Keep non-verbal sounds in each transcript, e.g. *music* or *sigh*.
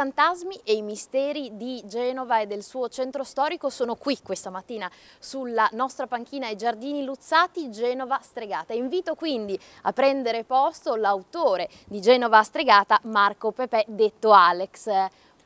fantasmi e i misteri di Genova e del suo centro storico sono qui questa mattina sulla nostra panchina ai Giardini Luzzati, Genova Stregata. Invito quindi a prendere posto l'autore di Genova Stregata, Marco Pepe, detto Alex.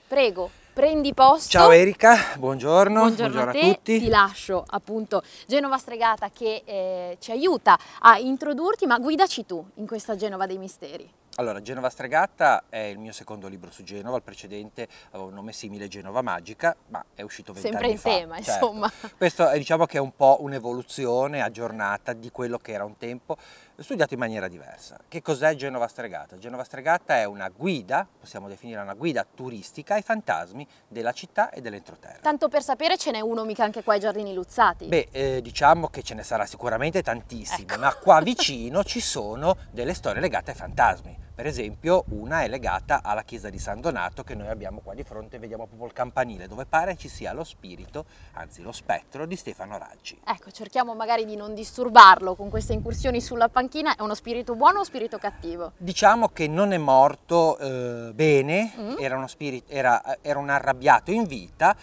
Prego. Prendi posto. Ciao Erika, buongiorno, buongiorno, buongiorno a, te. a, tutti. Ti lascio appunto Genova Stregata che eh, ci aiuta a introdurti, ma guidaci tu in questa Genova dei Misteri. Allora, Genova Stregatta è il mio secondo libro su Genova, il precedente aveva un nome simile, Genova Magica, ma è uscito vent'anni fa. Sempre in tema, certo. insomma. *laughs* Questo è, diciamo che è un po' un'evoluzione aggiornata di quello che era un tempo, studiato in maniera diversa. Che cos'è Genova Stregatta? Genova Stregatta è una guida, possiamo definire una guida turistica ai fantasmi della città e dell'entroterra. Tanto per sapere ce n'è uno mica anche qua ai Giardini Luzzati? Beh, eh, diciamo che ce ne sarà sicuramente tantissimi, ecco. ma qua vicino ci sono delle storie legate ai fantasmi. Per esempio una è legata alla chiesa di San Donato che noi abbiamo qua di fronte, vediamo proprio il campanile dove pare ci sia lo spirito, anzi lo spettro di Stefano Raggi. Ecco, cerchiamo magari di non disturbarlo con queste incursioni sulla panchina, è uno spirito buono o uno spirito cattivo? Diciamo che non è morto eh, bene, mm. era, spirito, era, eh, era un arrabbiato in vita,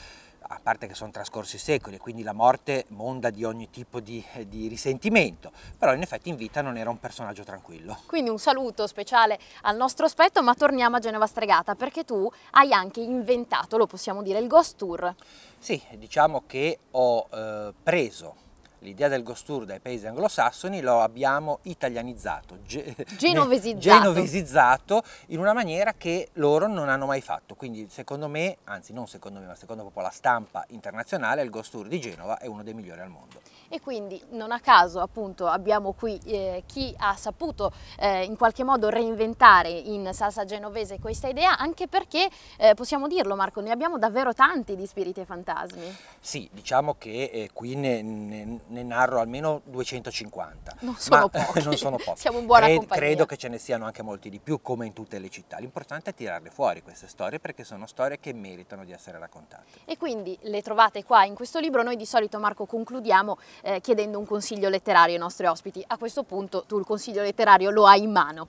a parte che sono trascorsi secoli e quindi la morte monda di ogni tipo di, eh, di, risentimento, però in effetti in vita non era un personaggio tranquillo. Quindi un saluto speciale al nostro aspetto, ma torniamo a Genova Stregata, perché tu hai anche inventato, lo possiamo dire, il Ghost Tour. Sì, diciamo che ho eh, preso l'idea del ghost tour dai paesi anglosassoni lo abbiamo italianizzato, ge- genovesizzato. genovesizzato. in una maniera che loro non hanno mai fatto. Quindi secondo me, anzi non secondo me, ma secondo proprio la stampa internazionale, il ghost tour di Genova è uno dei migliori al mondo. E quindi non a caso appunto abbiamo qui eh, chi ha saputo eh, in qualche modo reinventare in salsa genovese questa idea, anche perché eh, possiamo dirlo Marco, ne abbiamo davvero tanti di spiriti e fantasmi. Sì, diciamo che eh, qui ne, ne ne narro almeno 250. Non sono ma, *laughs* pochi. non sono pochi. Siamo in buona Cred, compagnia. Credo che ce ne siano anche molti di più, come in tutte le città. L'importante è tirarle fuori queste storie perché sono storie che meritano di essere raccontate. E quindi le trovate qua in questo libro. Noi di solito, Marco, concludiamo eh, chiedendo un consiglio letterario ai nostri ospiti. A questo punto tu il consiglio letterario lo hai in mano.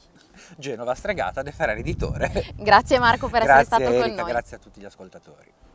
Genova stregata De Ferrari Editore. Grazie Marco per grazie essere stato Erika, con noi. Grazie a tutti gli ascoltatori.